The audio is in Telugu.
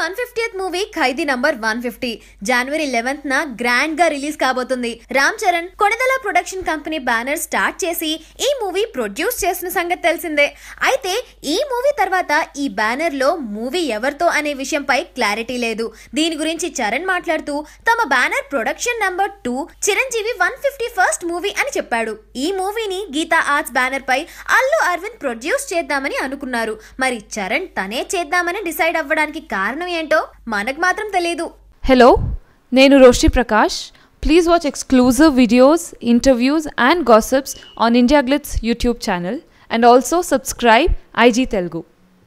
one eighth movie Khaidi number one fifty జనవరి లెవెన్త్ న గ్రాండ్ గా రిలీజ్ కాబోతుంది Ram Charan Konidela production company banner start చేసి ఈ మూవీ ప్రొడ్యూస్ చేసిన సంగతి తెలిసిందే అయితే ఈ మూవీ తర్వాత ఈ బ్యానర్ లో మూవీ ఎవరితో అనే విషయంపై క్లారిటీ లేదు దీని గురించి చరణ్ మాట్లాడుతూ తమ banner production number two Chiranjeevi one fifty first movie అని చెప్పాడు ఈ మూవీని గీతా ఆర్ట్స్ బ్యానర్ పై అల్లు అరవింద్ ప్రొడ్యూస్ చేద్దామని అనుకున్నారు మరి చరణ్ తనే చేద్దామని డిసైడ్ అవ్వడానికి కారణం ఏంటో మనకు మాత్రం తెలియదు హలో నేను Roshi Prakash please watch exclusive videos interviews and gossips on India Glitz YouTube channel and also subscribe IG Telugu